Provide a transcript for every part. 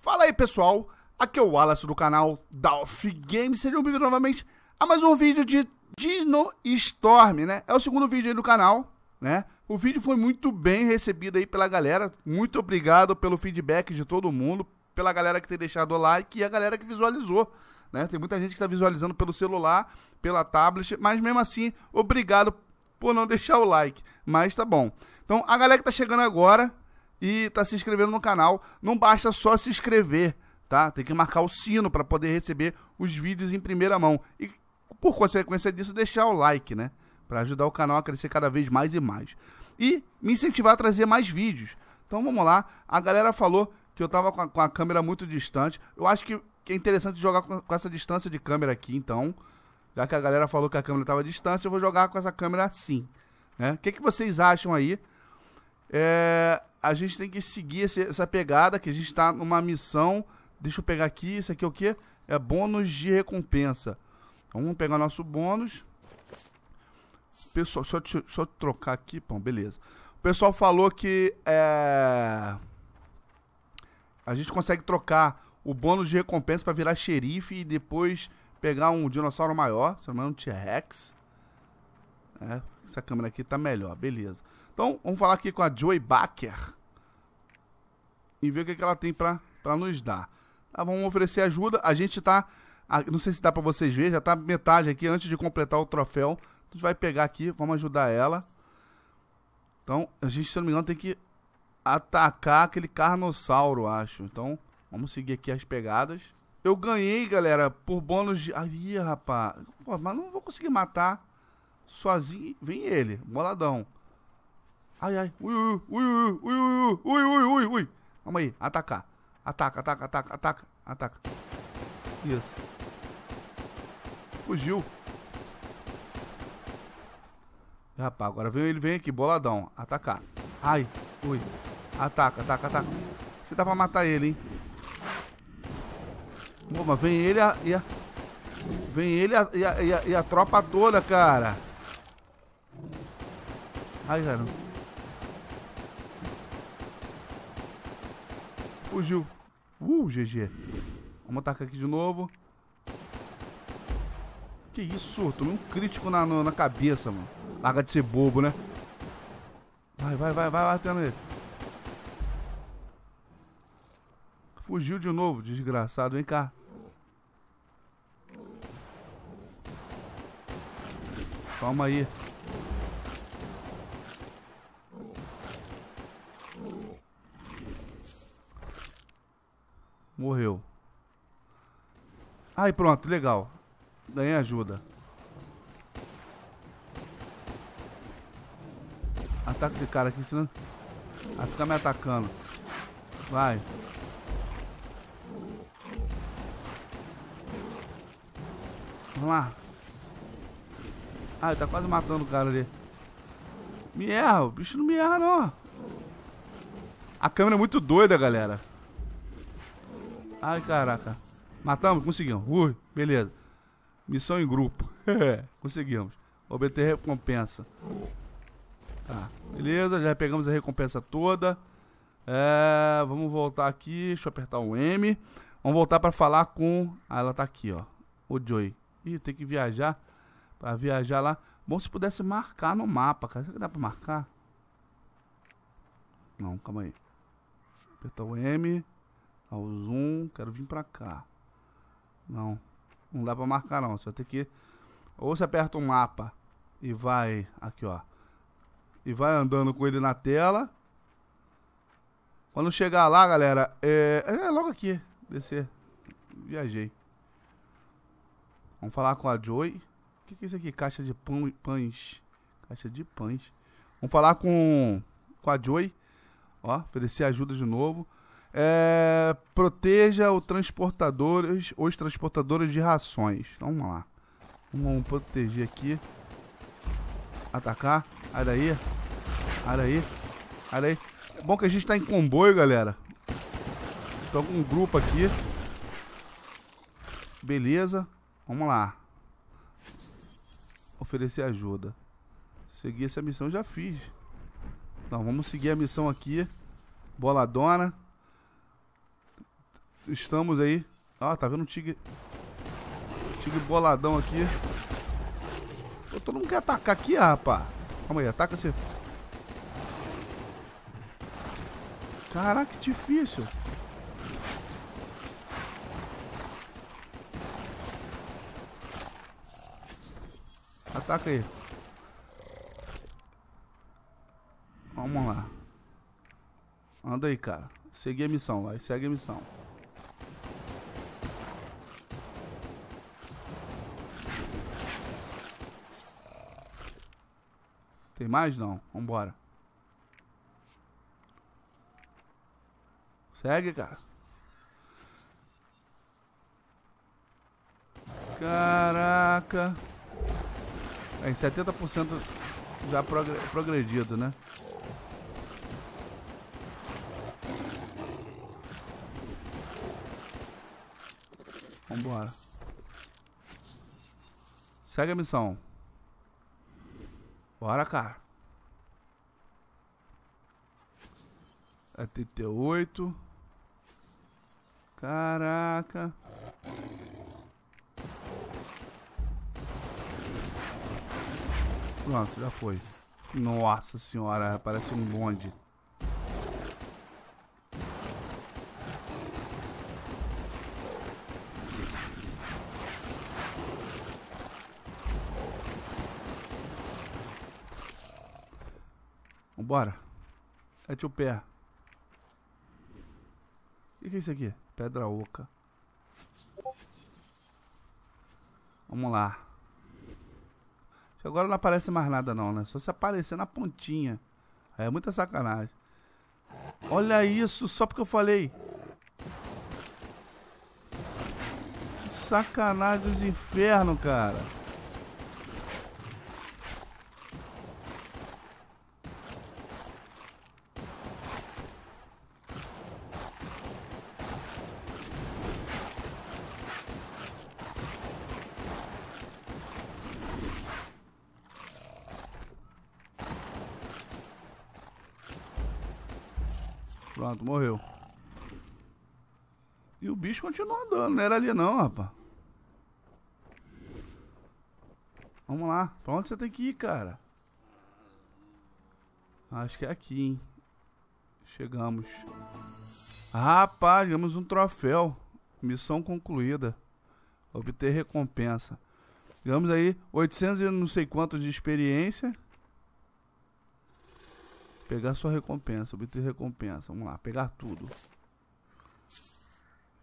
Fala aí pessoal, aqui é o Wallace do canal Dolph Games, sejam bem-vindos novamente a mais um vídeo de Dino Storm, né? É o segundo vídeo aí do canal, né? O vídeo foi muito bem recebido aí pela galera, muito obrigado pelo feedback de todo mundo, pela galera que tem deixado o like e a galera que visualizou, né? Tem muita gente que está visualizando pelo celular, pela tablet, mas mesmo assim, obrigado por não deixar o like, mas tá bom. Então, a galera que tá chegando agora, e tá se inscrevendo no canal. Não basta só se inscrever, tá? Tem que marcar o sino para poder receber os vídeos em primeira mão. E por consequência disso, deixar o like, né? Para ajudar o canal a crescer cada vez mais e mais. E me incentivar a trazer mais vídeos. Então vamos lá. A galera falou que eu tava com, com a, câmera muito distante. Eu acho que, que é interessante jogar com, com essa distância de câmera aqui, então. Já que a galera falou que a câmera estava distante, eu vou jogar com essa câmera assim. Né? O que, que vocês acham aí? É a gente tem que seguir esse, essa pegada que a gente está numa missão. Deixa eu pegar aqui, isso aqui é o quê? É bônus de recompensa. Então, vamos pegar nosso bônus. Pessoal, só, só trocar aqui, pão, beleza. O pessoal falou que é, a gente consegue trocar o bônus de recompensa para virar xerife e depois pegar um dinossauro maior, se não um T-Rex. É, essa câmera aqui tá melhor, beleza. Então, vamos falar aqui com a Joy Baker e ver o que, é que ela tem para nos dar. Tá, vamos oferecer ajuda. A gente tá. Não sei se dá para vocês verem, já tá metade aqui antes de completar o troféu. A gente vai pegar aqui, vamos ajudar ela. Então, a gente, se não me engano, tem que atacar aquele carnossauro, acho. Então, vamos seguir aqui as pegadas. Eu ganhei, galera, por bônus de... Aí, rapaz. Pô, mas não vou conseguir matar sozinho. Vem ele, boladão. Ai, ai. ui, ui, ui, ui, ui, ui, ui, ui, ui. Calma aí. Atacar. Ataca, ataca, ataca, ataca, ataca. Isso. Fugiu. Rapaz, agora vem, ele vem aqui, boladão. Atacar. Ai, ui. Ataca, ataca, ataca. Acho que dá pra matar ele, hein? Pô, mas vem ele a, e a... Vem ele a, e, a, e, a, e a tropa toda, cara. Ai, caramba. Fugiu. Uh, GG. Vamos atacar aqui de novo. Que isso? Tomei um crítico na, na cabeça, mano. Larga de ser bobo, né? Vai, vai, vai, vai batendo ele. Fugiu de novo, desgraçado. Vem cá. Calma aí. Morreu. Aí pronto, legal. Ganhei ajuda. Ataca esse cara aqui, senão... Vai ficar me atacando. Vai. Vamos lá. Ah, ele tá quase matando o cara ali. Me erra, o bicho não me erra não. A câmera é muito doida, galera. Ai, caraca. Matamos? Conseguimos. Ui, beleza. Missão em grupo. Conseguimos. Obter recompensa. Tá, beleza. Já pegamos a recompensa toda. É, vamos voltar aqui. Deixa eu apertar o M. Vamos voltar pra falar com... Ah, ela tá aqui, ó. O Joy. Ih, tem que viajar. Pra viajar lá. Bom se pudesse marcar no mapa, cara. Será que dá pra marcar? Não, calma aí. Apertar o M. Ao zoom, quero vir pra cá. Não, não dá pra marcar não. Você vai ter que... Ou você aperta um mapa e vai... Aqui, ó. E vai andando com ele na tela. Quando chegar lá, galera, é, é logo aqui. Descer. Viajei. Vamos falar com a Joy. O que, que é isso aqui? Caixa de pão, pães. Caixa de pães. Vamos falar com, com a Joy. Ó, oferecer ajuda de novo. É, proteja o transportadores, os transportadores de rações. Então, vamos lá. Vamos proteger aqui. Atacar. Olha daí. Olha daí. Olha aí. É bom que a gente tá em comboio, galera. Tô com um grupo aqui. Beleza. Vamos lá. Oferecer ajuda. Seguir essa missão já fiz. Então, vamos seguir a missão aqui. Boladona estamos aí. Ah, tá vendo um tigre... Tigre boladão aqui. Pô, todo mundo quer atacar aqui, rapaz. rapá. Calma aí, ataca você Caraca, que difícil. Ataca aí. Vamos lá. Anda aí, cara. Segui a missão, vai. Segue a missão. Tem mais? Não. Vambora. Segue, cara. Caraca. É, em 70% já progredido, né? Vambora. Segue a missão. Bora, cara. trinta e oito. Caraca. Pronto, já foi. Nossa senhora, parece um bonde. Bora. Mete o pé. O que, é isso aqui? Pedra oca. Vamos lá. Acho que agora não aparece mais nada não, né? Só se aparecer na pontinha. Aí é muita sacanagem. Olha isso, só porque eu falei. Que sacanagem dos infernos, cara. Pronto, morreu. E o bicho continua andando, não era ali não, rapaz. Vamos lá, pra onde você tem que ir, cara? Acho que é aqui, hein. Chegamos. Rapaz, ganhamos um troféu. Missão concluída. Obter recompensa. Ganhamos aí 800 e não sei quanto de experiência. Pegar sua recompensa, obter recompensa. Vamos lá, pegar tudo.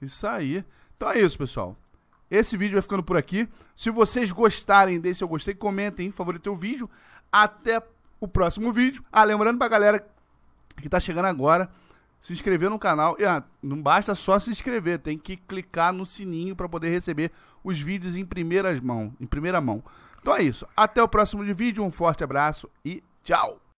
Isso aí. Então é isso, pessoal. Esse vídeo vai ficando por aqui. Se vocês gostarem, desse eu gostei, comentem, favoritem o vídeo. Até o próximo vídeo. Ah, lembrando pra galera que tá chegando agora, se inscrever no canal. E, ah, não basta só se inscrever, tem que clicar no sininho para poder receber os vídeos em primeira mão, em primeira mão. Então é isso. Até o próximo vídeo, um forte abraço e tchau.